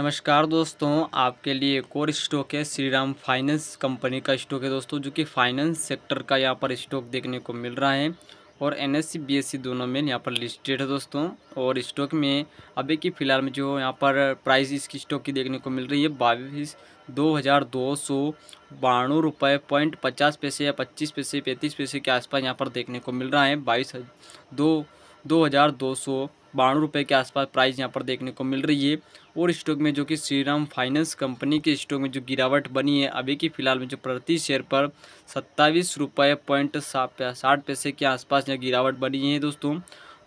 नमस्कार दोस्तों आपके लिए एक और स्टॉक है श्रीराम फाइनेंस कंपनी का स्टॉक है दोस्तों जो कि फाइनेंस सेक्टर का यहाँ पर स्टॉक देखने को मिल रहा है और एन एस सी दोनों में यहाँ पर लिस्टेड है दोस्तों और स्टॉक में अभी की फ़िलहाल में जो यहाँ पर प्राइस इसकी स्टॉक की देखने को मिल रही है बाईस दो हज़ार दो सौ बानवे रुपये पॉइंट पचास पैसे या पच्चीस पैसे पैंतीस पैसे के आसपास यहाँ पर देखने को मिल रहा है बाईस दो दो हज़ार दो सौ बानवे रुपये के आसपास प्राइस यहाँ पर देखने को मिल रही है और स्टॉक में जो कि श्रीराम फाइनेंस कंपनी के स्टॉक में जो गिरावट बनी है अभी की फ़िलहाल में जो प्रति शेयर पर सत्ताईस रुपये पॉइंट साठ पैसे के आसपास यहाँ गिरावट बनी है दोस्तों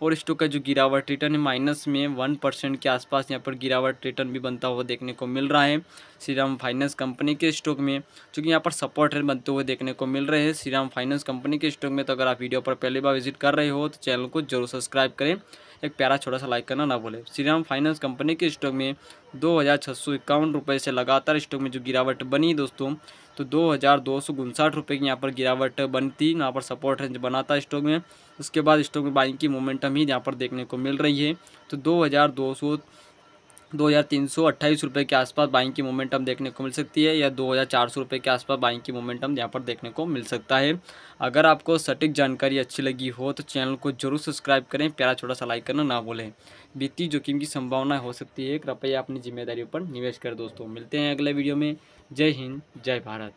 और स्टॉक का जो गिरावट रिटर्न है माइनस में वन परसेंट के आसपास यहाँ पर गिरावट रिटर्न भी बनता हुआ देखने को मिल रहा है श्रीराम फाइनेंस कंपनी के स्टॉक में चूँकि यहाँ पर सपोर्ट रेट बनते हुए देखने को मिल रहे हैं श्रीराम फाइनेंस कंपनी के स्टॉक में तो अगर आप वीडियो पर पहली बार विजिट कर रहे हो तो चैनल को जरूर सब्सक्राइब करें एक प्यारा छोटा सा लाइक करना ना बोले श्रीराम फाइनेंस कंपनी के स्टॉक में दो हज़ार छः सौ इक्यावन रुपये से लगातार स्टॉक में जो गिरावट बनी दोस्तों तो दो हज़ार दो सौ उनसाठ रुपये की यहाँ पर गिरावट बनती यहाँ पर सपोर्ट रेंज बनाता स्टॉक में उसके बाद स्टॉक में बाइंग की मोमेंटम ही यहाँ पर देखने को मिल रही है तो दो हज़ार दो सौ दो हज़ार तीन सौ अट्ठाईस रुपये के आसपास बाइंग की मोमेंटम देखने को मिल सकती है या दो हज़ार चार सौ रुपये के आसपास बाइंग की मोमेंटम यहाँ पर देखने को मिल सकता है अगर आपको सटीक जानकारी अच्छी लगी हो तो चैनल को जरूर सब्सक्राइब करें प्यारा छोटा सा लाइक करना ना भूलें वित्तीय जोखिम की संभावना हो सकती है कृपया अपनी जिम्मेदारियों पर निवेश करें दोस्तों मिलते हैं अगले वीडियो में जय हिंद जय भारत